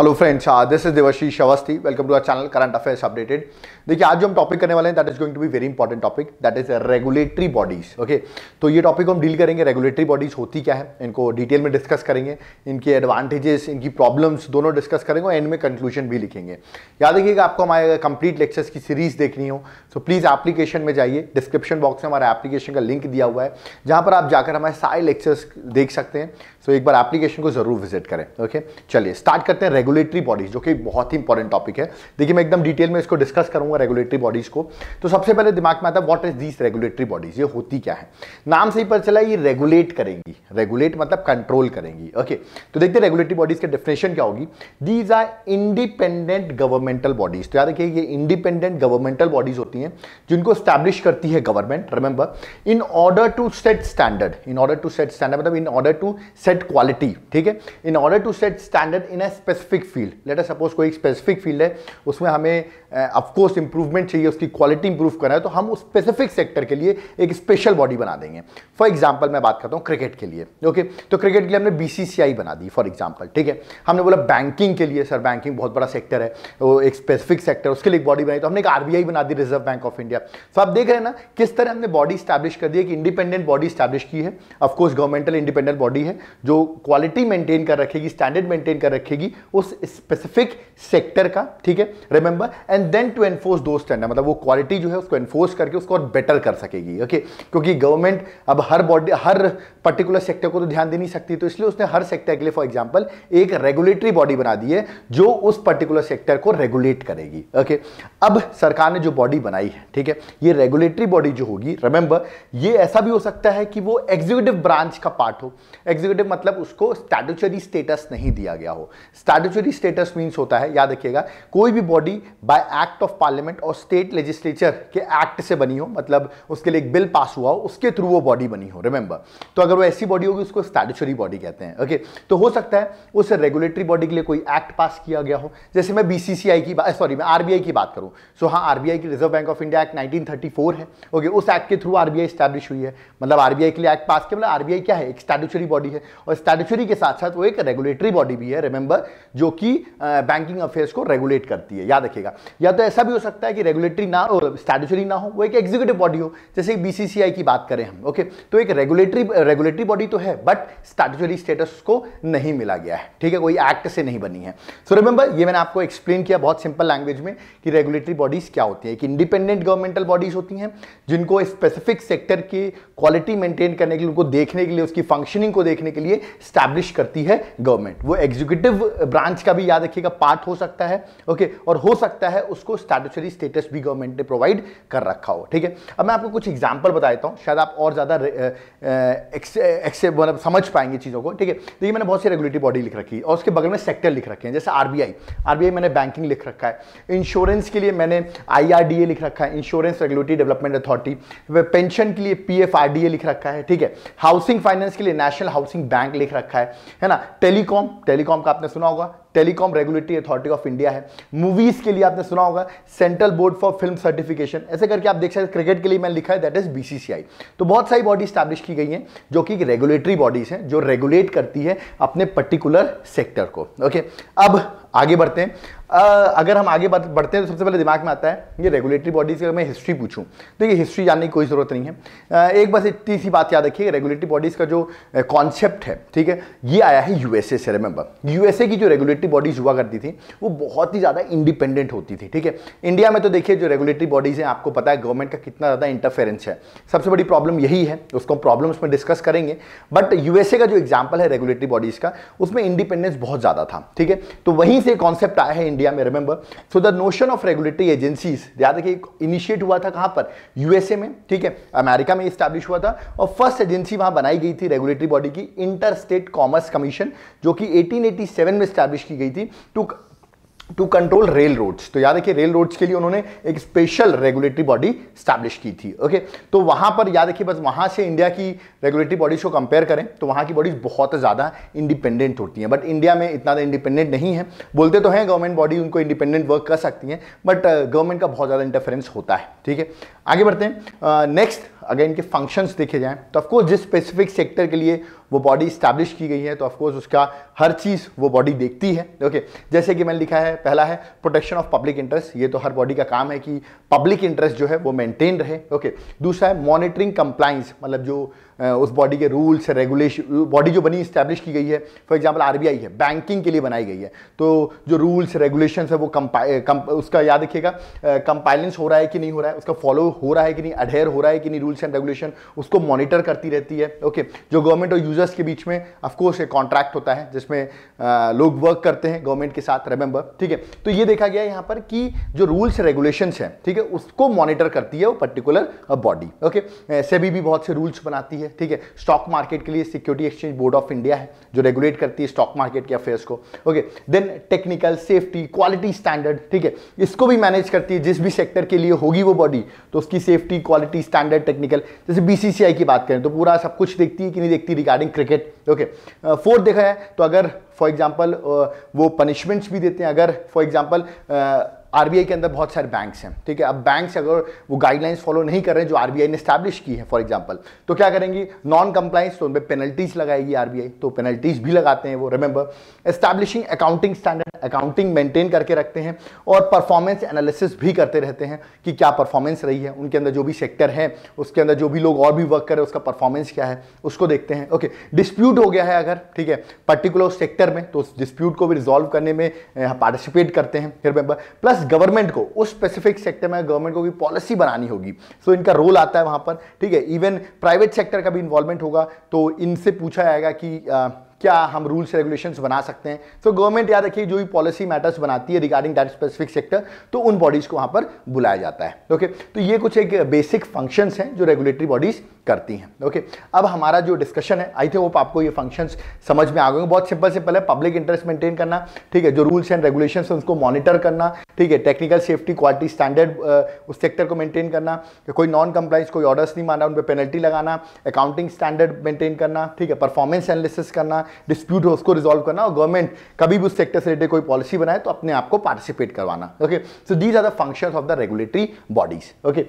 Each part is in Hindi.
Hello friends this is Devashi Shavasti welcome to our channel current affairs updated देखिए आज जो हम टॉपिक करने वाले हैं that is going to be very important topic that is regulatory bodies okay तो ये टॉपिक हम डील करेंगे रेगुलेटरी बॉडीज होती क्या है इनको डिटेल में डिस्कस करेंगे इनके एडवांटेजेस इनकी प्रॉब्लम्स दोनों डिस्कस करेंगे और एंड में कंक्लूजन भी लिखेंगे याद रखिएगा आपको हमारे कंप्लीट लेक्चर्स की सीरीज देखनी हो तो प्लीज़ एप्लीकेशन में जाइए डिस्क्रिप्शन बॉक्स में हमारे एप्लीकेशन का लिंक दिया हुआ है जहाँ पर आप जाकर हमारे सारे लेक्चर्स देख सकते हैं सो so, एक बार एप्लीकेशन को जरूर विजिट करें ओके okay? चलिए स्टार्ट करते हैं रेगुलेटरी बॉडीज जो कि बहुत ही इंपॉर्टेंट टॉपिक है देखिए मैं एकदम डिटेल में इसको डिस्कस करूंगा रेगुलेटरी बॉडीज को तो सबसे पहले दिमाग में आता है what is these regulatory bodies ये होती क्या है नाम से ही पता चला ये रेगुलेट करेंगी रेगुलेट मतलब कंट्रोल करेंगी ओके okay? तो देखते हैं रेगुलेटरी बॉडीज की डेफिनेशन क्या होगी these are independent governmental bodies तो याद रखिए ये इंडिपेंडेंट गवर्नमेंटल बॉडीज होती हैं जिनको स्टैब्लिश करती है government remember in order to set standard in order to set standard मतलब in order to set set quality ठीक है in order to set standard in a specific field later suppose कोई स्पेसिफिक फील्ड है उसमें हमें ऑफकोर्स इंप्रूवमेंट चाहिए उसकी क्वालिटी इंप्रूव करना है तो हम उस स्पेसिफिक सेक्टर के लिए एक स्पेशल बॉडी बना देंगे फॉर एग्जाम्पल मैं बात करता हूँ क्रिकेट के लिए ओके okay? तो क्रिकेट के लिए हमने बी बना दी फॉर एग्जाम्पल ठीक है हमने बोला बैंकिंग के लिए सर बैंकिंग बहुत बड़ा सेक्टर है वो एक स्पेसिफिक सेक्टर उसके लिए एक बॉडी बनाई तो हमने एक आर बना दी रिजर्व बैंक ऑफ इंडिया तो आप देख रहे हैं ना किस तरह हमने बॉडी स्टैब्लिश कर दी एक इंडिपेंडेंट बॉडी स्टैब्लिश की है ऑफकोर्स गवर्नमेंटल इंडिपेंडेंट बॉडी है जो क्वालिटी मेंटेन कर रखेगी स्टैंडर्ड मेंटेन कर रखेगी उस स्पेसिफिक सेक्टर का ठीक है remember and then to enforce दो स्टैंडर्ड मतलब वो क्वालिटी जो है उसको एनफोर्स करके उसको और बेटर कर सकेगी ओके okay? क्योंकि गवर्नमेंट अब हर बॉडी हर पर्टिकुलर सेक्टर को तो ध्यान दे नहीं सकती तो इसलिए उसने हर सेक्टर के लिए फॉर एग्जाम्पल एक रेगुलेटरी बॉडी बना दी है जो उस पर्टिकुलर सेक्टर को रेगुलेट करेगी ओके अब सरकार ने जो बॉडी बनाई है ठीक है ये रेगुलेटरी बॉडी जो होगी रिमेंबर ये ऐसा भी हो सकता है कि वो एग्जीक्यूटिव ब्रांच का पार्ट हो एग्जीक्यूटिव मतलब उसको स्टैटुचरी स्टेटस नहीं दिया गया हो स्टैटुचरी स्टेटस मीन्स होता है याद रखिएगा कोई भी body by act of parliament और स्टेट लेजिस्लेचर के एक्ट से बनी हो मतलब उसके लिए एक बिल पास हुआ हो उसके थ्रू वो बॉडी बनी हो रिमेंबर तो अगर वो ऐसी बॉडी होगी उसको स्टैटुचरी बॉडी कहते हैं ओके तो हो सकता है उस रेगुलेटरी बॉडी के लिए कोई एक्ट पास किया गया हो जैसे मैं बीसीसीआई की सॉरी मैं आरबीआई की बात करूं सो हाँ आरबीआई की Reserve Bank of India act 1934 है ओके उस एक्ट के थ्रू आरबीआई स्टैब्लिश हुई है मतलब आरबीआई के लिए एक्ट पास किया मतलब आरबीआई क्या है एक स्टैटुचरी बॉडी है और स्टैटुचरी के साथ साथ वो एक रेगुलेटरी बॉडी भी है रिमेंबर जो कि बैंकिंग अफेयर्स को रेगुलेट करती है याद रखेगा या तो ऐसा भी हो सकता है कि रेगुलेटरी ना हो ना हो वो एक एग्जीक्यूटिव बॉडी हो जैसे बीसीसीआई की बात करें हम ओके तो एक रेगुलेटरी रेगुलेटरी बॉडी तो है बट स्टैटरी स्टेटस को नहीं मिला गया है ठीक है कोई एक्ट से नहीं बनी है सो so रिमेंबर ये मैंने आपको एक्सप्लेन किया बहुत सिंपल लैंग्वेज में कि रेगुलेटरी बॉडीज क्या होती है एक इंडिपेंडेंट गवर्नमेंटल बॉडीज होती हैं जिनको स्पेसिफिक सेक्टर की क्वालिटी मेंटेन करने के लिए उनको देखने के लिए उसकी फंक्शनिंग को देखने के लिए स्टैब्लिश करती है गवर्नमेंट वो एग्जीक्यूटिव ब्रांच का भी याद रखिएगा पार्ट हो सकता है ओके okay? और हो सकता है उसको स्टैटरी स्टेटस भी गवर्नमेंट ने प्रोवाइड कर रखा हो ठीक है अब मैं आपको कुछ एग्जाम्पल बता देता हूँ शायद आप और ज़्यादा एक्से मतलब समझ पाएंगे चीज़ों को ठीक है देखिए मैंने बहुत सी रेगुलेटरी बॉडी लिख रखी है और उसके बगल में सेक्टर लिख रखे हैं जैसे आरबीआई आरबीआई मैंने बैंकिंग लिख रखा है इंश्योरेंस के लिए मैंने आईआरडीए लिख रखा है Insurance Regulatory Development Authority pension के लिए पी लिख रखा है ठीक है हाउसिंग फाइनेंस के लिए नेशनल हाउसिंग बैंक लिख रखा है है ना टेलीकॉम टेलीकॉम का आपने सुना होगा Telecom Regulatory Authority of India है मूवीज के लिए आपने सुना होगा Central Board for Film Certification ऐसे करके आप देख सकते क्रिकेट के लिए मैंने लिखा है दैट इज बीसीसीआई तो बहुत सारी बॉडी स्टैब्लिश की गई है जो जो कि रेगुलेटरी बॉडीज़ हैं जो रेगुलेट करती है अपने पर्टिकुलर सेक्टर को ओके अब आगे बढ़ते हैं अगर हम आगे बढ़ते हैं तो सबसे पहले दिमाग में आता है ये रेगुलेटरी बॉडीज़ की अगर मैं हिस्ट्री पूछूँ तो ये हिस्ट्री जानने की कोई ज़रूरत नहीं है एक बस इतनी सी बात याद रखिए रेगुलेटरी बॉडीज़ का जो कॉन्सेप्ट है ठीक है ये आया है यूएसए से रिमेंबर यूएसए की जो रेगुलेटरी बॉडीज़ हुआ करती थी वो बहुत ही ज़्यादा इंडिपेंडेंट होती थी ठीक है इंडिया में तो देखिए जो रेगुलेटरी बॉडीज़ हैं आपको पता है गवर्नमेंट का कितना ज़्यादा इंटरफेरेंस है सबसे बड़ी प्रॉब्लम यही है उसको हम प्रॉब्लम्स में डिस्कस करेंगे बट यूएसए का जो एग्जाम्पल है रेगुलेटरी बॉडीज़ का उसमें इंडिपेंडेंस बहुत ज़्यादा था ठीक है तो वहीं से कॉन्सेप्ट आया है इंडिया में remember so the notion of regulatory agencies याद रखिए इनिशिएट हुआ था कहाँ पर यूएसए में ठीक है अमेरिका में स्टैब्लिश हुआ था और फर्स्ट एजेंसी वहाँ बनाई गई थी रेगुलेटरी बॉडी की इंटर स्टेट कॉमर्स कमीशन जो कि 1887 में स्टैब्लिश की गई थी to to control railroads तो याद रखिए रेल रोड्स के लिए उन्होंने एक स्पेशल रेगुलेटरी बॉडी स्टैब्लिश की थी ओके तो वहाँ पर याद रखिए बस वहाँ से इंडिया की रेगुलेटरी बॉडीज़ को कंपेयर करें तो वहाँ की बॉडीज़ बहुत ज़्यादा इंडिपेंडेंट होती हैं बट इंडिया में इतना ज़्यादा तो इंडिपेंडेंट नहीं है बोलते तो हैं गवर्नमेंट बॉडी उनको इंडिपेंडेंट वर्क कर सकती हैं बट गवर्नमेंट uh, का बहुत ज़्यादा इंटरफेरेंस होता है ठीक है आगे बढ़ते हैं नेक्स्ट अगर इनके फंक्शंस देखे जाएं तो ऑफकोर्स जिस स्पेसिफिक सेक्टर के लिए वो बॉडी स्टैब्लिश की गई है तो ऑफकोर्स उसका हर चीज़ वो बॉडी देखती है ओके okay. जैसे कि मैंने लिखा है पहला है प्रोटेक्शन ऑफ पब्लिक इंटरेस्ट ये तो हर बॉडी का काम है कि पब्लिक इंटरेस्ट जो है वो मेंटेन रहे ओके okay. दूसरा है मॉनिटरिंग कंप्लाइंस मतलब जो उस बॉडी के रूल्स रेगुलेशन बॉडी जो बनी स्टैब्लिश की गई है फॉर एग्जाम्पल आर है बैंकिंग के लिए बनाई गई है तो जो रूल्स रेगुलेशन है वो कम, उसका याद रखिएगा कंपाइलेंस हो रहा है कि नहीं हो रहा है उसका फॉलो हो रहा है कि नहीं अडेयर हो रहा है कि नहीं रूल्स एंड रेगुलेशन उसको मॉनिटर करती रहती है ओके okay. जो गवर्नमेंट और यूजर्स के बीच में ऑफकोर्स एक कॉन्ट्रैक्ट होता है जिसमें आ, लोग वर्क करते हैं गवर्नमेंट के साथ रिमेंबर ठीक है तो ये देखा गया यहाँ पर कि जो रूल्स रेगुलेशंस हैं ठीक है उसको मॉनिटर करती है वो पर्टिकुलर बॉडी ओके सेबी भी बहुत से रूल्स बनाती है है ठीक है स्टॉक मार्केट के लिए Security Exchange Board of India है जो रेगुलेट करती है स्टॉक मार्केट के अफेयर्स को okay then technical safety quality standard ठीक है इसको भी मैनेज करती है जिस भी सेक्टर के लिए होगी वो बॉडी तो उसकी सेफ्टी क्वालिटी स्टैंडर्ड टेक्निकल जैसे बीसीसीआई की बात करें तो पूरा सब कुछ देखती है कि नहीं देखती रिगार्डिंग क्रिकेट ओके फोर्थ देखा है तो अगर फॉर एग्जाम्पल वो पनिशमेंट्स भी देते हैं अगर फॉर एग्जाम्पल आरबीआई के अंदर बहुत सारे बैंक्स हैं ठीक है अब बैंक्स अगर वो गाइडलाइंस फॉलो नहीं कर रहे हैं जो आरबीआई ने स्टैब्लिश की है फॉर एग्जांपल तो क्या करेंगी नॉन कंप्लाइंस तो उन पर पेनल्टीज लगाएगी आरबीआई तो पेनल्टीज भी लगाते हैं वो remember establishing accounting standard accounting maintain करके रखते हैं और परफॉर्मेंस एनालिसिस भी करते रहते हैं कि क्या परफॉर्मेंस रही है उनके अंदर जो भी सेक्टर है उसके अंदर जो भी लोग और भी वर्क कर रहे हैं उसका परफॉर्मेंस क्या है उसको देखते हैं ओके डिस्प्यूट हो गया है अगर ठीक है पर्टिकुलर सेक्टर में तो उस डिस्प्यूट को भी रिजॉल्व करने में पार्टिसिपेट करते हैं रिमेंबर प्लस प्लस गवर्नमेंट को उस स्पेसिफिक सेक्टर में गवर्नमेंट को भी पॉलिसी बनानी होगी सो so, इनका रोल आता है वहां पर ठीक है इवन प्राइवेट सेक्टर का भी इन्वॉल्वमेंट होगा तो इनसे पूछा जाएगा कि आ, क्या हम रूल्स रेगुलेशंस बना सकते हैं तो गवर्नमेंट याद रखिए जो भी पॉलिसी मैटर्स बनाती है रिगार्डिंग दैट स्पेसिफिक सेक्टर तो उन बॉडीज़ को वहां पर बुलाया जाता है ओके तो ये कुछ एक बेसिक फंक्शंस हैं जो रेगुलेटरी बॉडीज़ करती हैं ओके अब हमारा जो डिस्कशन है आई थिंक होप आपको ये फंक्शंस समझ में आ गए बहुत सिंपल सिंपल है पब्लिक इंटरेस्ट मेंटेन करना ठीक है जो रूल्स एंड रेगुलेशन है उसको मॉनिटर करना ठीक है टेक्निकल सेफ्टी क्वालिटी स्टैंडर्ड उस सेक्टर को मेंटेन करना कोई नॉन कंप्लाइंस कोई ऑर्डर्स नहीं माना उन पर पेनल्टी लगाना अकाउंटिंग स्टैंडर्ड मेंटेन करना ठीक है परफॉर्मेंस एनालिसिस करना डिस्प्यूट हो उसको रिजोल्व करना और गवर्नमेंट कभी भी उस सेक्टर से रिलेटेड कोई पॉलिसी बनाए तो अपने आप को पार्टिसिपेट करवाना okay so these are the function of the regulatory bodies okay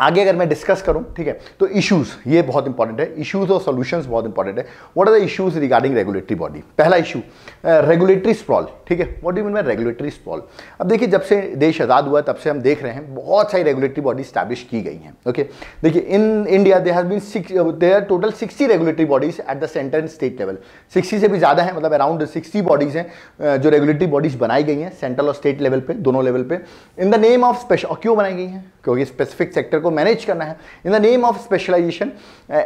आगे अगर मैं डिस्कस करूं ठीक है तो इश्यूज ये बहुत इंपॉर्टेंट है इश्यूज और सॉल्यूशंस बहुत इंपॉर्टेंट है what are the issues regarding regulatory body पहला इशू रेगुलेटरी स्प्रॉल ठीक है what do mean by regulatory sprawl अब देखिए जब से देश आज़ाद हुआ तब से हम देख रहे हैं बहुत सारी रेगुलेटरी बॉडी स्टैब्लिश की गई हैं ओके देखिए in India there has been six there total sixty regulatory bodies at the centre and state level sixty से भी ज़्यादा है मतलब अराउंड सिक्सटी बॉडीज हैं जो रेगुलेटरी बॉडीज बनाई गई हैं सेंट्रल और स्टेट लेवल पर दोनों लेवल पर in the name of special क्यों बनाई गई हैं क्योंकि स्पेसिफिक सेक्टर सेक्टर को मैनेज करना है in the name of specialisation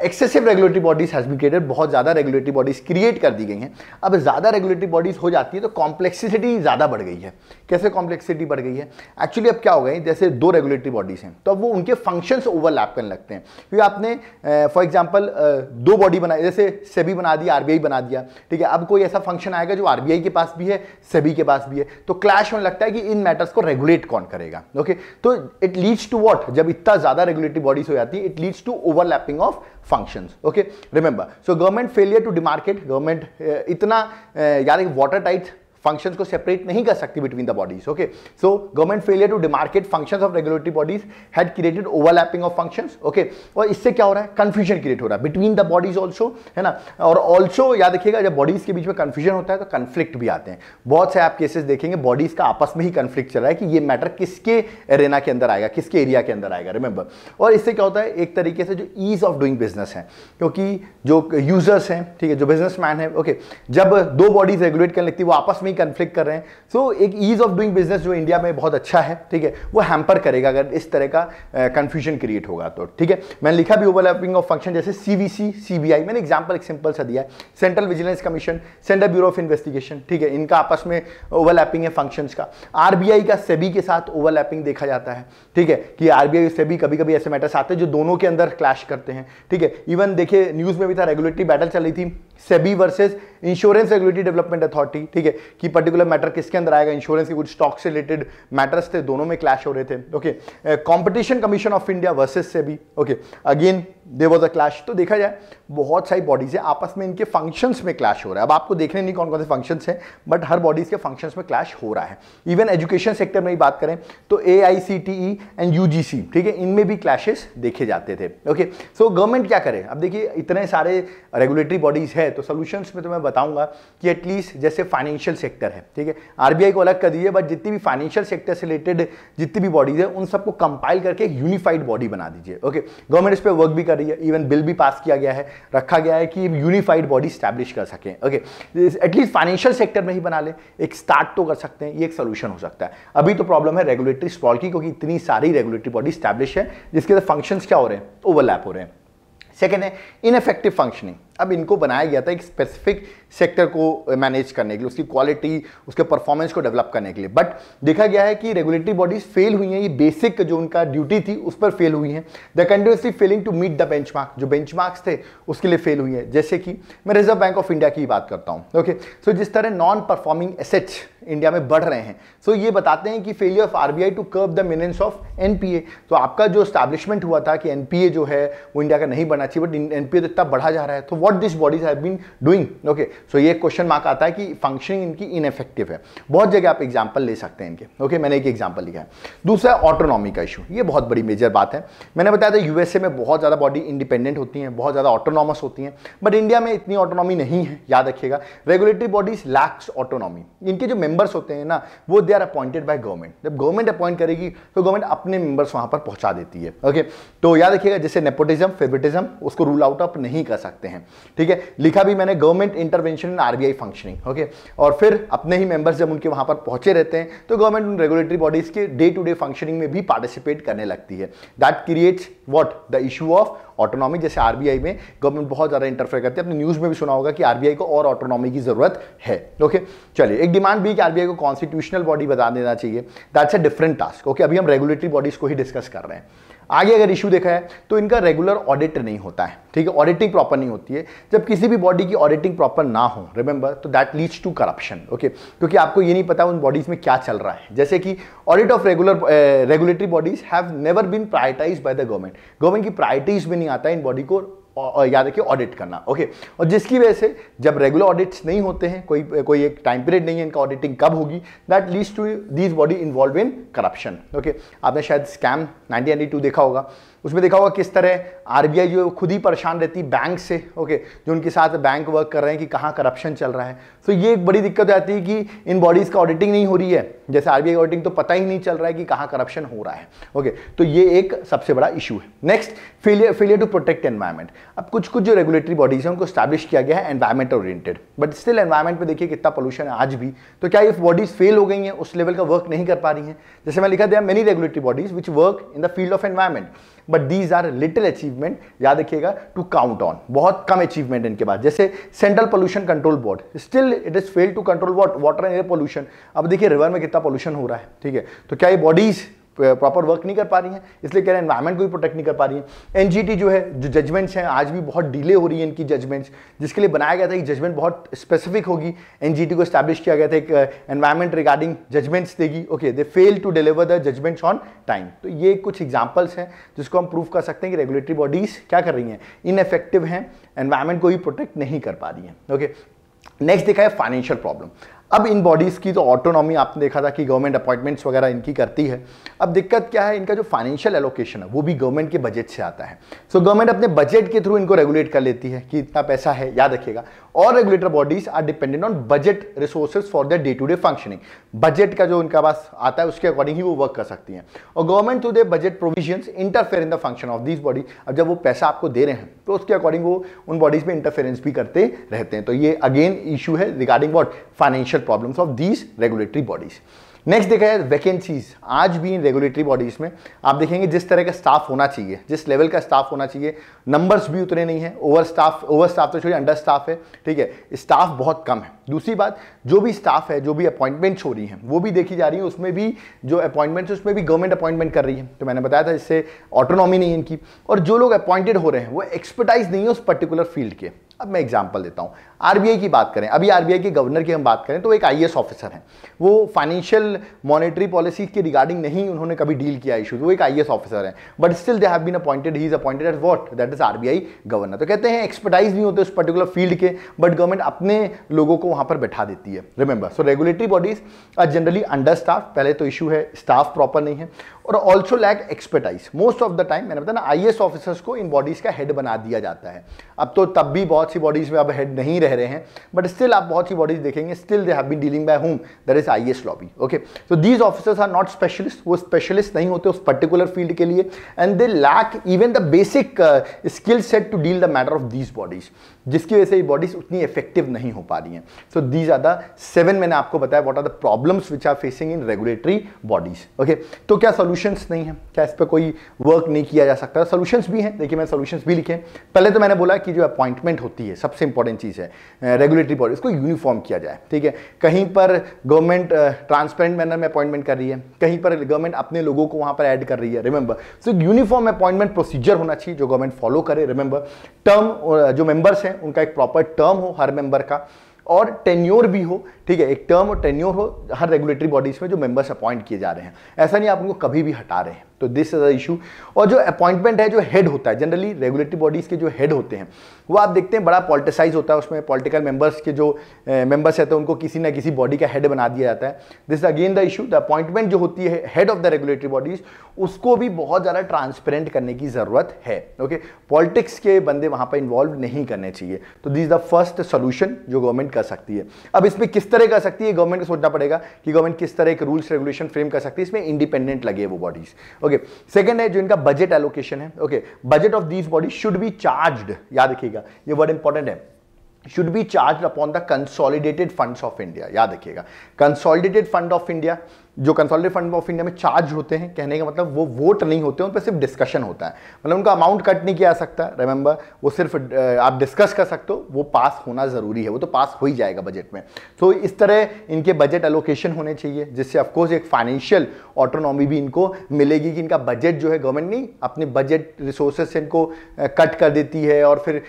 excessive regulatory bodies has be created बहुत ज़्यादा रेगुलेटरी बॉडीज क्रिएट कर दी गई हैं अब ज़्यादा रेगुलेटरी बॉडीज हो जाती है तो कॉम्प्लेक्सिटी ज़्यादा बढ़ गई है कैसे कॉम्प्लेक्सिटी बढ़ गई है एक्चुअली अब क्या हो गई जैसे दो रेगुलेटरी बॉडीज हैं तो अब वो उनके फंक्शन ओवरलैप करने लगते हैं क्योंकि आपने फॉर uh, एग्जाम्पल uh, दो बॉडी बनाई जैसे सेबी बना दिया आरबीआई बना दिया ठीक है अब कोई ऐसा फंक्शन आएगा जो आरबीआई के पास भी है सेबी के पास भी है तो क्लैश होने लगता है कि इन मैटर्स को रेगुलेट कौन करेगा ओके तो इट लीड्स टू वॉट जब इतना ज्यादा रेगुलेटरी बॉडीज हो जाती है it leads to overlapping of function okay remember so government failure to demarcate government इतना uh, यानी वाटर टाइट फंक्शंस को सेपरेट नहीं कर सकती between the bodies okay so government failure to demarcate functions of regulatory bodies had created overlapping of functions okay और इससे क्या हो रहा है कंफ्यूजन क्रिएट हो रहा है बिटवीन द बॉडीज ऑल्सो है ना और ऑल्सो याद रखिएगा जब बॉडीज के बीच में कंफ्यूजन होता है तो कन्फ्लिक्ट भी आते हैं बहुत से आप केसेस देखेंगे बॉडीज का आपस में ही कंफ्लिक्ट चल रहा है कि ये मैटर किसके एरेना के अंदर आएगा किसके एरिया के अंदर आएगा रिमेंबर और इससे क्या होता है एक तरीके से जो ईज ऑफ डूइंग बिजनेस है क्योंकि जो यूजर्स हैं ठीक है जो बिजनेसमैन है ओके जब दो बॉडीज रेगुलेट करने लगती है वो आपस में नहीं कन्फ्लिक्ट कर रहे हैं सो so, एक ईज ऑफ डूइंग बिजनेस जो इंडिया में बहुत अच्छा है ठीक है वो हैम्पर करेगा अगर इस तरह का कन्फ्यूजन क्रिएट होगा तो ठीक है मैंने लिखा भी ओवरलैपिंग ऑफ फंक्शन जैसे सीवीसी सीबीआई मैंने एग्जाम्पल एक सिंपल सा दिया है Central Vigilance Commission Central Bureau of Investigation ठीक है इनका आपस में ओवरलैपिंग है फंक्शन का आरबीआई का सेबी के साथ ओवरलैपिंग देखा जाता है ठीक है कि आरबीआई सेबी कभी कभी ऐसे मैटर्स आते हैं जो दोनों के अंदर क्लैश करते हैं ठीक है इवन देखिए न्यूज में भी था रेगुलेटरी बैटल चल रही थी SEBI versus Insurance Regulatory Development Authority ठीक है कि पर्टिकुलर मैटर किसके अंदर आएगा इंश्योरेंस के कुछ स्टॉक से रिलेटेड मैटर्स थे दोनों में क्लैश हो रहे थे okay Competition Commission of India versus से भी okay again they was a clash तो देखा जाए बहुत सारी बॉडीज़ है आपस में इनके फंक्शंस में क्लैश हो रहा है अब आपको देखने नहीं कौन कौन से फंक्शंस हैं बट हर बॉडीज़ के फंक्शंस में क्लैश हो रहा है इवन एजुकेशन सेक्टर में ही बात करें तो A I C T E and U G C ठीक है इनमें भी क्लैशेस देखे जाते थे ओके सो गवर्नमेंट क्या करे अब देखिए इतने सारे रेगुलेटरी बॉडीज़ है तो सोल्यूशंस में तो मैं बताऊंगा कि एटलीस्ट जैसे फाइनेंशियल सेक्टर है ठीक है आरबीआई को अलग कर दीजिए बट जितनी भी फाइनेंशियल सेक्टर से रिलेटेड जितनी भी बॉडीज़ है उन सबको कंपाइल करके यूनिफाइड बॉडी बना दीजिए ओके गवर्नमेंट इस पर वर्क भी कर रही है इवन बिल भी पास किया गया है रखा गया है कि यूनिफाइड बॉडी स्टैब्लिश कर सकें ओके एटलीस्ट फाइनेंशियल सेक्टर में ही बना ले एक स्टार्ट तो कर सकते हैं ये एक सोल्यूशन हो सकता है अभी तो प्रॉब्लम है रेगुलेटरी स्पॉल की क्योंकि इतनी सारी रेगुलेटरी बॉडी स्टैब्लिश है जिसके अंदर फंक्शन क्या हो रहे हैं ओवरलैप हो रहे हैं सेकेंड है इनफेक्टिव फंक्शनिंग अब इनको बनाया गया था एक स्पेसिफिक सेक्टर को मैनेज करने के लिए उसकी क्वालिटी उसके परफॉर्मेंस को डेवलप करने के लिए बट देखा गया है कि रेगुलेटरी बॉडीज फेल हुई हैं ये बेसिक जो उनका ड्यूटी थी उस पर फेल हुई हैं the continuously failing to meet the bench जो बेंच थे उसके लिए फेल हुई है जैसे कि मैं रिजर्व बैंक ऑफ इंडिया की बात करता हूँ ओके सो जिस तरह नॉन परफॉर्मिंग एसेट्स इंडिया में बढ़ रहे हैं सो so ये बताते हैं कि failure of RBI to curb the menace of NPA तो आपका जो स्टैब्लिशमेंट हुआ था कि एनपीए जो है वो इंडिया का नहीं बनना चाहिए बट एनपीए तो इतना बढ़ा जा रहा है तो what this bodies have been doing okay so ये क्वेश्चन मार्क आता है कि फंक्शनिंग इनकी इनफेक्टिव है बहुत जगह आप एग्जाम्पल ले सकते हैं इनके ओके okay, मैंने एक एग्जाम्पल लिखा है दूसरा ऑटोनॉमी का इशू ये बहुत बड़ी मेजर बात है मैंने बताया था यूएसए में बहुत ज़्यादा बॉडी इंडिपेंडेंट होती हैं बहुत ज़्यादा ऑटोनॉमस होती हैं बट इंडिया में इतनी ऑटोनॉमी नहीं है याद रखिएगा रेगुलेटरी बॉडीज लैक्स ऑटोनॉमी इनके जो मेंबर्स होते हैं ना वो they are appointed by government जब गवर्नमेंट अपॉइंट करेगी तो गवर्नमेंट अपने मेंबर्स वहाँ पर पहुँचा देती है ओके okay? तो याद रखिएगा जैसे नेपोटिज्म फेवरेटिज्म उसको रूल आउट आप नहीं कर सकते हैं ठीक है लिखा भी मैंने government intervention in RBI functioning okay और फिर अपने ही मेंबर्स जब उनके वहां पर पहुंचे रहते हैं तो गवर्नमेंट उन रेगुलेटरी बॉडीज के डे टू डे फंक्शनिंग में भी पार्टिसिपेट करने लगती है that creates what the issue of autonomy जैसे आरबीआई में गवर्नमेंट बहुत ज़्यादा इंटरफेयर करती है अपने न्यूज़ में भी सुना होगा कि आरबीआई को और ऑटोनॉमी की ज़रूरत है ओके चलिए एक डिमांड भी कि आरबीआई को कॉन्स्टिट्यूशनल बॉडी बता देना चाहिए that's a different task okay अभी हम रेगुलेटरी बॉडीज़ को ही डिस्कस कर रहे हैं आगे अगर इशू देखा है तो इनका रेगुलर ऑडिट नहीं होता है ठीक है ऑडिटिंग प्रॉपर नहीं होती है जब किसी भी बॉडी की ऑडिटिंग प्रॉपर ना हो रिमेंबर तो that leads to corruption okay क्योंकि आपको ये नहीं पता उन बॉडीज में क्या चल रहा है जैसे कि audit of regular regulatory bodies have never been prioritise by the government government की प्रायोरिटीज में नहीं आता इन बॉडी को याद रखिए ऑडिट करना ओके और जिसकी वजह से जब रेगुलर ऑडिट्स नहीं होते हैं कोई कोई एक टाइम पीरियड नहीं है इनका ऑडिटिंग कब होगी that leads to this body involve in corruption okay आपने शायद स्कैम 1992 देखा होगा उसमें देखा होगा किस तरह आरबीआई जो खुद ही परेशान रहती बैंक से ओके जो उनके साथ बैंक वर्क कर रहे हैं कि कहाँ करप्शन चल रहा है तो ये एक बड़ी दिक्कत हो जाती है कि इन बॉडीज़ का ऑडिटिंग नहीं हो रही है जैसे आरबीआई ऑडिटिंग तो पता ही नहीं चल रहा है कि कहाँ करप्शन हो रहा है ओके तो ये एक सबसे बड़ा इशू है next failure failure to protect environment अब कुछ कुछ जो रेगुलेटरी बॉडीज़ हैं उनको स्टैब्लिश किया गया है environment oriented but still environment में देखिए कितना पोल्यूशन है आज भी तो क्या ये बॉडीज़ फेल हो गई हैं उस लेवल का वर्क नहीं कर पा रही हैं जैसे मैं लिखा दिया many regulatory bodies which work in the field of environment but these are little achievement याद रखिएगा टू काउंट ऑन बहुत कम अचीवमेंट इनके पास जैसे Central Pollution Control Board still it is fail to control what water and air pollution अब देखिए रिवर में कितना पोल्यूशन हो रहा है ठीक है तो क्या ये बॉडीज प्रॉपर वर्क नहीं कर पा रही हैं इसलिए कह रहे हैं इन्वायरमेंट को भी प्रोटेक्ट नहीं कर पा रही हैं एनजीटी जो है जो जजमेंट्स हैं आज भी बहुत डिले हो रही है इनकी जजमेंट्स जिसके लिए बनाया गया था कि जजमेंट बहुत स्पेसिफिक होगी एनजीटी को स्टैब्लिश किया गया था एक एनवायरमेंट रिगार्डिंग जजमेंट्स देगी okay they fail to deliver the judgements on time तो ये कुछ एग्जाम्पल्स हैं जिसको हम प्रूव कर सकते हैं कि रेगुलेटरी बॉडीज़ क्या कर रही हैं इनफेक्टिव हैं एनवायरमेंट को भी प्रोटेक्ट नहीं कर पा रही हैं ओके नेक्स्ट देखा है फाइनेंशियल प्रॉब्लम अब इन बॉडीज़ की जो तो ऑटोनॉमी आपने देखा था कि गवर्नमेंट अपॉइंटमेंट्स वगैरह इनकी करती है अब दिक्कत क्या है इनका जो फाइनेंशियल एलोकेशन है वो भी गवर्नमेंट के बजट से आता है सो so, गवर्नमेंट अपने बजट के थ्रू इनको रेगुलेट कर लेती है कि इतना पैसा है याद रखिएगा और regulator bodies are dependent on budget resources for the day to day functioning budget का जो इनका पास आता है उसके अकॉर्डिंग ही वो वर्क कर सकती हैं और government through they budget provision interfere in the function of this body अब जब वो पैसा आपको दे रहे हैं तो उसके अकॉर्डिंग वो उन बॉडीज में इंटरफेरेंस भी करते रहते हैं तो ये अगेन इशू है regarding what financial major problems of these regulatory bodies next देखा जाए वैकेंसीज आज भी इन रेगुलेटरी बॉडीज़ में आप देखेंगे जिस तरह का स्टाफ होना चाहिए जिस लेवल का स्टाफ होना चाहिए नंबर्स भी उतने नहीं हैं ओवर स्टाफ ओवर स्टाफ तो छोड़िए अंडर स्टाफ है ठीक है स्टाफ बहुत कम है दूसरी बात जो भी स्टाफ है जो भी अपॉइंटमेंट्स हो रही हैं वो भी देखी जा रही है उसमें भी जो अपॉइंटमेंट्स है उसमें भी गवर्नमेंट अपॉइंटमेंट कर रही है तो मैंने बताया था इससे ऑटोनॉमी नहीं है इनकी और जो लोग अपॉइंटेड हो रहे हैं वो एक्सपर्टाइज नहीं है उस पर्टिकुलर फील्ड के अब मैं एग्जाम्पल देता हूँ आरबीआई की बात करें अभी आरबीआई के गवर्नर की हम बात करें तो एक आईएएस ऑफिसर हैं वो फाइनेंशियल मॉनेटरी पॉलिसी के रिगार्डिंग नहीं उन्होंने कभी डील किया इशू वो एक आईएएस ऑफिसर हैं but still they have been appointed he is appointed at what that is RBI governor तो कहते हैं एक्सपर्टाइज नहीं होते उस पर्टिकुलर फील्ड के बट गवर्नमेंट अपने लोगों को वहाँ पर बैठा देती है remember so regulatory bodies are generally under staff पहले तो इशू है स्टाफ प्रॉपर नहीं है और also lack expertise most of the time मैंने बताया ना आई ऑफिसर्स को इन बॉडीज़ का हेड बना दिया जाता है अब तो तब भी बहुत सी बॉडीज़ में अब हेड नहीं रह रहे हैं बट स्टिल आप बहुत सी बॉडीज़ देखेंगे still they have been dealing by home there is I lobby okay so these officers are not specialist वो स्पेशलिस्ट नहीं होते उस पर्टिकुलर फील्ड के लिए and they lack even the basic skill set to deal the matter of these bodies जिसकी वजह से ये बॉडीज उतनी इफेक्टिव नहीं हो पा रही हैं so these are the seven मैंने आपको बताया what are the problems which are facing in regulatory bodies okay तो क्या सोल्यूशन सोल्यूशंस नहीं है क्या इस पर कोई वर्क नहीं किया जा सकता सोल्यूशंस भी हैं देखिए मैं सोल्यूशंस भी लिखे पहले तो मैंने बोला कि जो अपॉइंटमेंट होती है सबसे इंपॉर्टेंट चीज़ है रेगुलेटरी बॉडी इसको यूनिफॉर्म किया जाए ठीक है कहीं पर गवर्नमेंट ट्रांसपेरेंट मैनर में अपॉइंटमेंट कर रही है कहीं पर गवर्नमेंट अपने लोगों को वहाँ पर ऐड कर रही है remember so uniform appointment procedure होना चाहिए जो गवर्नमेंट फॉलो करे रिमेंबर टर्म जो मेंबर्स हैं उनका एक प्रॉपर टर्म हो हर मेंबर का और टेन्योर भी हो ठीक है एक टर्म और टेन्योर हो हर रेगुलेटरी बॉडीज में जो मेंबर्स अपॉइंट किए जा रहे हैं ऐसा नहीं आप उनको कभी भी हटा रहे हैं तो दिस इज अ इशू और जो अपॉइंटमेंट है जो हेड होता है जनरली रेगुलेटरी बॉडीज़ के जो हेड होते हैं वो आप देखते हैं बड़ा पॉलिटिसाइज होता है उसमें पॉलिटिकल मेंबर्स के जो मेंबर्स रहते हैं तो उनको किसी ना किसी बॉडी का हेड बना दिया जाता है this is again the issue the appointment जो होती है head of the regulatory bodies उसको भी बहुत ज़्यादा ट्रांसपेरेंट करने की ज़रूरत है ओके पॉलिटिक्स के बंदे वहां पर इन्वॉल्व नहीं करने चाहिए तो this is the first solution जो गवर्नमेंट कर सकती है अब इसमें किस तरह तरह कर सकती है गवर्नमेंट को सोचना पड़ेगा कि गवर्नमेंट किस तरह के रूल्स रेगुलेशन फ्रेम कर सकती है इसमें इंडिपेंडेंट लगे वो बॉडीज ओके सेकंड है जो इनका बजट एलोकेशन है okay budget of these bodies should be charge याद रखिएगा ये वर्ड इंपॉर्टेंट है should be charged upon the consolidated funds of India. याद रखिएगा consolidated fund of India जो कंसोलिडेट फंड ऑफ इंडिया में चार्ज होते हैं कहने का मतलब वो वोट नहीं होते उन पर सिर्फ डिस्कशन होता है मतलब उनका अमाउंट कट नहीं किया जा सकता रिमेंबर वो सिर्फ आप डिस्कस कर सकते हो वो पास होना ज़रूरी है वो तो पास हो ही जाएगा बजट में तो इस तरह इनके बजट एलोकेशन होने चाहिए जिससे ऑफकोर्स एक फाइनेंशियल ऑटोनॉमी भी इनको मिलेगी कि इनका बजट जो है गवर्नमेंट नहीं अपने बजट रिसोर्सेज से इनको कट कर देती है और फिर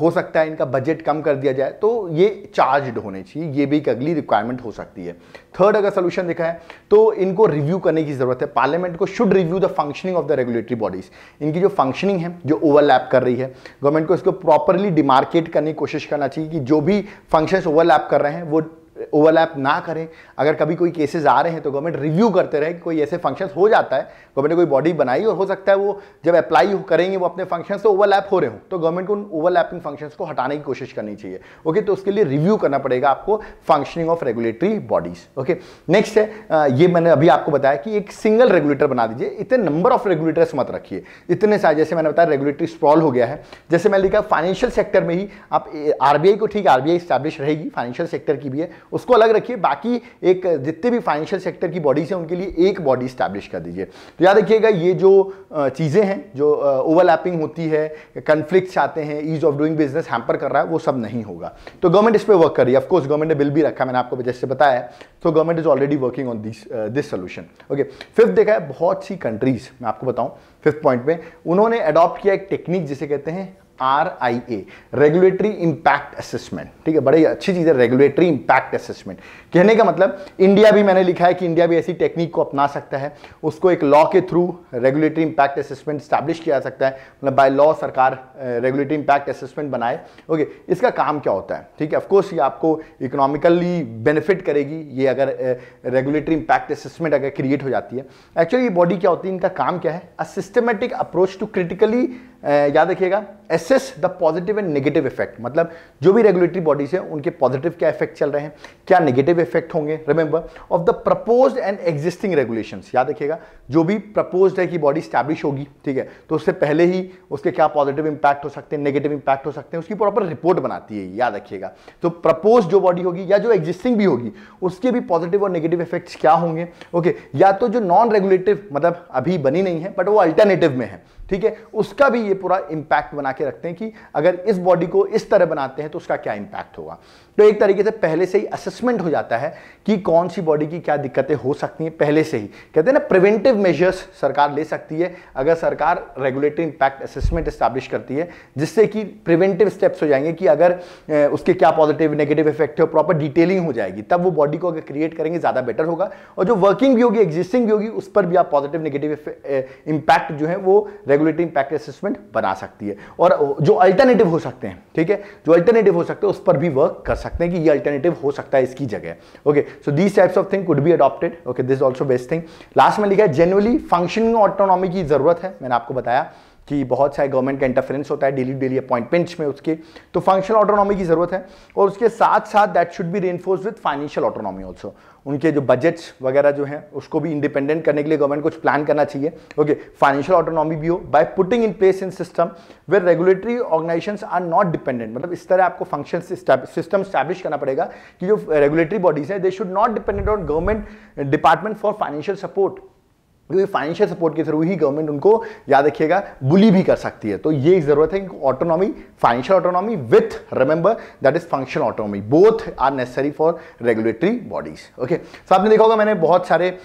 हो सकता है इनका बजट कम कर दिया जाए तो ये चार्ज होने चाहिए ये भी एक अगली रिक्वायरमेंट हो सकती है थर्ड अगर सोल्यूशन देखा है तो इनको रिव्यू करने की जरूरत है पार्लियामेंट को should review the functioning of the regulatory bodies इनकी जो फंक्शनिंग है जो ओवरलैप कर रही है गवर्नमेंट को इसको प्रॉपरली डिमार्केट करने की कोशिश करना चाहिए कि जो भी फंक्शंस ओवरलैप कर रहे हैं वो ओवरलैप ना करें अगर कभी कोई केसेस आ रहे हैं तो गवर्नमेंट रिव्यू करते रहे कि कोई ऐसे फंक्शंस हो जाता है गवर्नमेंट ने कोई बॉडी बनाई और हो सकता है वो जब अप्लाई करेंगे वो अपने फंक्शंस तो ओवरलैप हो रहे हो तो गवर्नमेंट को उन ओवरलैपिंग फंक्शंस को हटाने की कोशिश करनी चाहिए ओके तो उसके लिए रिव्यू करना पड़ेगा आपको functioning of regulatory bodies okay next है ये मैंने अभी आपको बताया कि एक सिंगल रेगुलेटर बना दीजिए इतने नंबर ऑफ रेगुलेटर्स मत रखिए इतने सारे जैसे मैंने बताया रेगुलेटरी स्प्रॉल हो गया है जैसे मैंने लिखा फाइनेंशियल सेक्टर में ही आप आरबीआई को ठीक आरबीआई स्टैब्लिश रहेगी फाइनेंशियल सेक्टर की भी है उसको अलग रखिए बाकी एक जितने भी फाइनेंशियल सेक्टर की बॉडीज़ हैं उनके लिए एक बॉडी स्टैब्लिश कर दीजिए तो याद रखिएगा ये जो चीज़ें हैं जो ओवरलैपिंग होती है कन्फ्लिक्ट आते हैं ease of doing business hamper कर रहा है वो सब नहीं होगा तो गवर्नमेंट इस पर वर्क कर रही है ऑफकोर्स गवर्नमेंट ने बिल भी रखा मैंने आपको जैसे बताया तो government is already working on this this solution okay fifth देखा है बहुत सी कंट्रीज मैं आपको बताऊँ फिफ्थ पॉइंट में उन्होंने अडॉप्ट किया एक टेक्निक जिसे कहते हैं R I A regulatory impact assessment ठीक है बड़ी अच्छी चीज़ है रेगुलेटरी इंपैक्ट असेसमेंट कहने का मतलब इंडिया भी मैंने लिखा है कि इंडिया भी ऐसी टेक्निक को अपना सकता है उसको एक लॉ के through regulatory impact assessment establish किया जा सकता है मतलब बाय लॉ सरकार रेगुलेटरी इम्पैक्ट असेसमेंट बनाए ओके इसका काम क्या होता है ठीक है ऑफकोर्स ये आपको इकोनॉमिकली बेनिफिट करेगी ये अगर रेगुलेटरी इंपैक्ट असेसमेंट अगर क्रिएट हो जाती है एक्चुअली ये बॉडी क्या होती है इनका काम क्या है a systematic approach to critically याद रखिएगा assess the positive and negative effect मतलब जो भी रेगुलेटरी बॉडीज हैं उनके पॉजिटिव क्या इफेक्ट चल रहे हैं क्या नेगेटिव इफेक्ट होंगे remember of the propose and existing regulation याद रखिएगा जो भी प्रपोज है कि बॉडी स्टैब्लिश होगी ठीक है तो उससे पहले ही उसके क्या पॉजिटिव इंपैक्ट हो सकते हैं नेगेटिव इंपैक्ट हो सकते हैं उसकी प्रॉपर रिपोर्ट बनाती है याद रखिएगा तो प्रपोज जो बॉडी होगी या जो एग्जिस्टिंग भी होगी उसके भी पॉजिटिव और नेगेटिव इफेक्ट्स क्या होंगे ओके okay, या तो जो नॉन रेगुलेटिव मतलब अभी बनी नहीं है बट वो अल्टरनेटिव में है ठीक है उसका भी ये पूरा इंपैक्ट बना के रखते हैं कि अगर इस बॉडी को इस तरह बनाते हैं तो उसका क्या इंपैक्ट होगा तो एक तरीके से पहले से ही असेसमेंट हो जाता है कि कौन सी बॉडी की क्या दिक्कतें हो सकती हैं पहले से ही कहते हैं ना प्रिवेंटिव मेजर्स सरकार ले सकती है अगर सरकार रेगुलेटरी इंपैक्ट असेसमेंट इस्टाब्लिश करती है जिससे कि प्रिवेंटिव स्टेप्स हो जाएंगे कि अगर उसके क्या पॉजिटिव नेगेटिव इफेक्ट है प्रॉपर डिटेलिंग हो जाएगी तब वो बॉडी को अगर क्रिएट करेंगे ज़्यादा बेटर होगा और जो वर्किंग भी होगी एग्जिस्टिंग भी होगी उस पर भी आप पॉजिटिव नेगेटिव इम्पैक्ट जो है वो रेगुलेटरी इंपैक्ट असेसमेंट बना सकती है और जो अल्टरनेटिव हो सकते हैं ठीक है जो अल्टरनेटिव हो सकते हैं उस पर भी वर्क कर सकते सकते हैं कि ये अल्टरनेटिव हो सकता है इसकी जगह okay so these types of thing could be adopted okay this also best thing last में लिखा है जनरली फंक्शनिंग ऑटोनॉमी की जरूरत है मैंने आपको बताया कि बहुत सारे गवर्नमेंट का इंटरफेरेंस होता है डेली डेली अपॉइंटमेंट्स में उसके तो फंक्शनल ऑटोनॉमी की जरूरत है और उसके साथ साथ that should be reinforce with financial autonomy also उनके जो बजट्स वगैरह जो हैं उसको भी इंडिपेंडेंट करने के लिए गवर्नमेंट कुछ प्लान करना चाहिए ओके फाइनेंशियल ऑटोनॉमी भी हो by putting in place in system where regulatory organisation are not dependent मतलब इस तरह आपको फंक्शन सिस्टम स्टैब्लिश करना पड़ेगा कि जो रेगुलेटरी बॉडीज हैं they should not dependent on government department for financial support क्योंकि फाइनेंशियल सपोर्ट के थ्रू ही गवर्नमेंट उनको याद रखिएगा बुली भी कर सकती है तो ये जरूरत है कि autonomy financial autonomy with remember that is function autonomy both are necessary for regulatory bodies okay so आपने देखा होगा मैंने बहुत सारे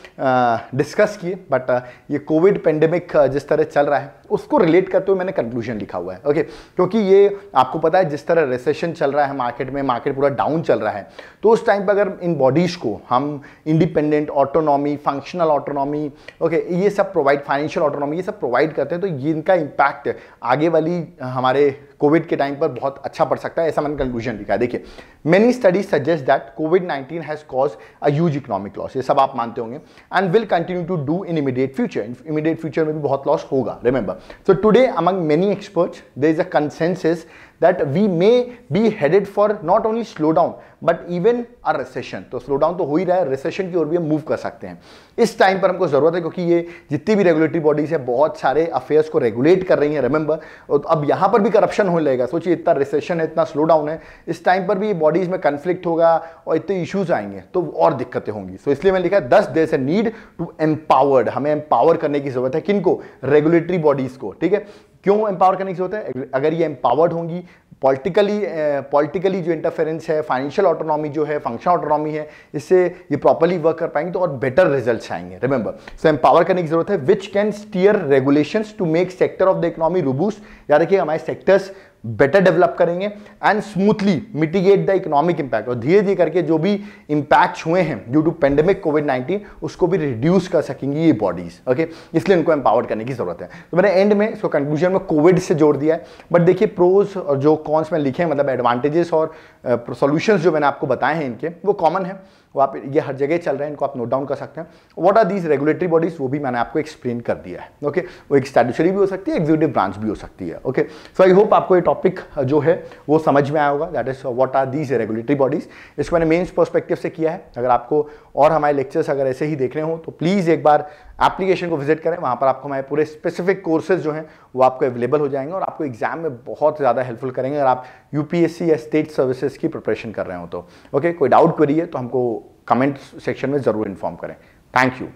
डिस्कस किए बट ये कोविड पेंडेमिक जिस तरह चल रहा है उसको रिलेट करते हुए मैंने कंक्लूजन लिखा हुआ है ओके क्योंकि ये आपको पता है जिस तरह रिसेशन चल रहा है मार्केट में मार्केट पूरा डाउन चल रहा है तो उस टाइम पर अगर इन बॉडीज़ को हम independent autonomy functional autonomy okay ये सब प्रोवाइड फाइनेंशियल ऑटोनॉमी ये सब प्रोवाइड करते हैं तो इनका इम्पैक्ट आगे वाली हमारे कोविड के टाइम पर बहुत अच्छा पड़ सकता है ऐसा मैंने कंक्लूजन लिखा है देखिए many studies suggest that COVID nineteen has cause a huge economic loss ये सब आप मानते होंगे and will continue to do in immediate future immediate future में भी बहुत लॉस होगा remember so today among many experts there is a consensus that we may be headed for not only slowdown but even a recession तो स्लो डाउन तो हो ही रहा है रिसेशन की ओर भी हम मूव कर सकते हैं इस टाइम पर हमको ज़रूरत है क्योंकि ये जितनी भी रेगुलेटरी बॉडीज़ है बहुत सारे अफेयर्स को रेगुलेट कर रही हैं रिमेंबर और तो अब यहाँ पर भी करप्शन हो जाएगा सोचिए इतना रिसेशन है इतना स्लो डाउन है इस टाइम पर भी बॉडीज़ में कंफ्लिक्ट होगा और इतने इशूज़ आएंगे तो और दिक्कतें होंगी सो तो so, इसलिए मैंने लिखा है दस देर से नीड टू एम्पावर्ड हमें एम्पावर करने की ज़रूरत है किनको रेगुलेटरी बॉडीज़ को ठीक है क्यों एम्पावर करने की जरूरत है अगर ये एम्पावर्ड होंगी पॉलिटिकली पॉलिटिकली जो इंटरफेरेंस है फाइनेंशियल ऑटोनॉमी जो है फंक्शन ऑटोनॉमी है इससे ये प्रॉपरली वर्क कर पाएंगे तो और बेटर रिजल्ट्स आएंगे रिमेंबर सो एम्पावर करने की जरूरत है which can steer regulations to make sector of the economy robust या रखिए हमारे सेक्टर्स बेटर डेवलप करेंगे and smoothly mitigate the economic impact और धीरे धीरे करके जो भी इंपैक्ट्स हुए हैं ड्यू टू पेंडेमिक कोविड 19 उसको भी रिड्यूस कर सकेंगी ये बॉडीज ओके इसलिए उनको एम्पावर करने की जरूरत है तो मैंने एंड में इसको कंक्लूजन में कोविड से जोड़ दिया है बट देखिए प्रोज और जो कॉन्स में लिखे हैं मतलब एडवांटेजेस और सोल्यूशन uh, जो मैंने आपको बताए हैं इनके वो कॉमन है वो आप ये हर जगह चल रहे हैं इनको आप नोट डाउन कर सकते हैं what are these regulatory bodies वो भी मैंने आपको एक्सप्लेन कर दिया है ओके वो एक स्टैट्यूशरी भी हो सकती है एग्जीक्यूटिव ब्रांच भी हो सकती है ओके सो आई होप आपको ये टॉपिक जो है वो समझ में आया होगा that is what are these regulatory bodies इसको मैंने मेन्स पर्स्पेक्टिव से किया है अगर आपको और हमारे लेक्चर्स अगर ऐसे ही देख रहे हो तो प्लीज़ एक बार एप्लीकेशन को विजिट करें वहाँ पर आपको हमारे पूरे स्पेसिफिक कोर्सेज जो हैं वो आपको अवेलेबल हो जाएंगे और आपको एग्जाम में बहुत ज़्यादा हेल्पफुल करेंगे अगर आप यूपीएससी या स्टेट सर्विसेज की प्रिपरेशन कर रहे हो तो ओके कोई डाउट करिए तो हमको कमेंट सेक्शन में ज़रूर इन्फॉर्म करें थैंक यू